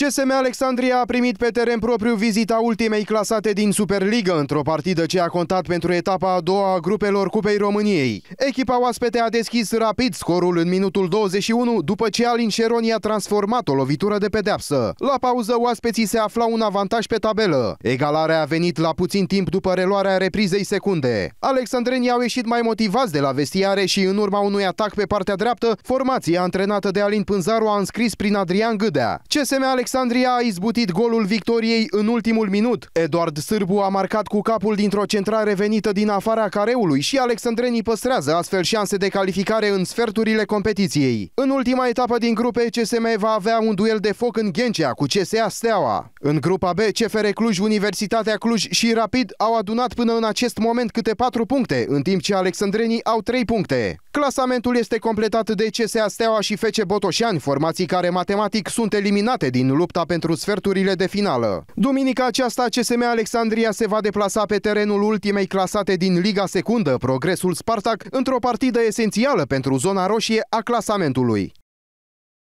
CSM Alexandria a primit pe teren propriu vizita ultimei clasate din Superliga într-o partidă ce a contat pentru etapa a doua a grupelor Cupei României. Echipa oaspete a deschis rapid scorul în minutul 21 după ce Alin Șeroni a transformat o lovitură de pedeapsă. La pauză, oaspeții se aflau un avantaj pe tabelă. Egalarea a venit la puțin timp după reluarea reprizei secunde. Alexandrenii au ieșit mai motivați de la vestiare și în urma unui atac pe partea dreaptă, formația antrenată de Alin Pânzaru a înscris prin Adrian Gâdea. CSM Alexandria Alexandria a izbutit golul victoriei în ultimul minut. Eduard Sârbu a marcat cu capul dintr-o centrare venită din afara careului și alexandrenii păstrează astfel șanse de calificare în sferturile competiției. În ultima etapă din grupe, CSM va avea un duel de foc în Ghencea cu CSA Steaua. În grupa B, CFR Cluj, Universitatea Cluj și Rapid au adunat până în acest moment câte 4 puncte, în timp ce alexandrenii au 3 puncte. Clasamentul este completat de CSA Steaua și FC Botoșani, formații care matematic sunt eliminate din lupta pentru sferturile de finală. Duminica aceasta, CSM Alexandria se va deplasa pe terenul ultimei clasate din Liga Secundă, Progresul Spartak, într-o partidă esențială pentru zona roșie a clasamentului.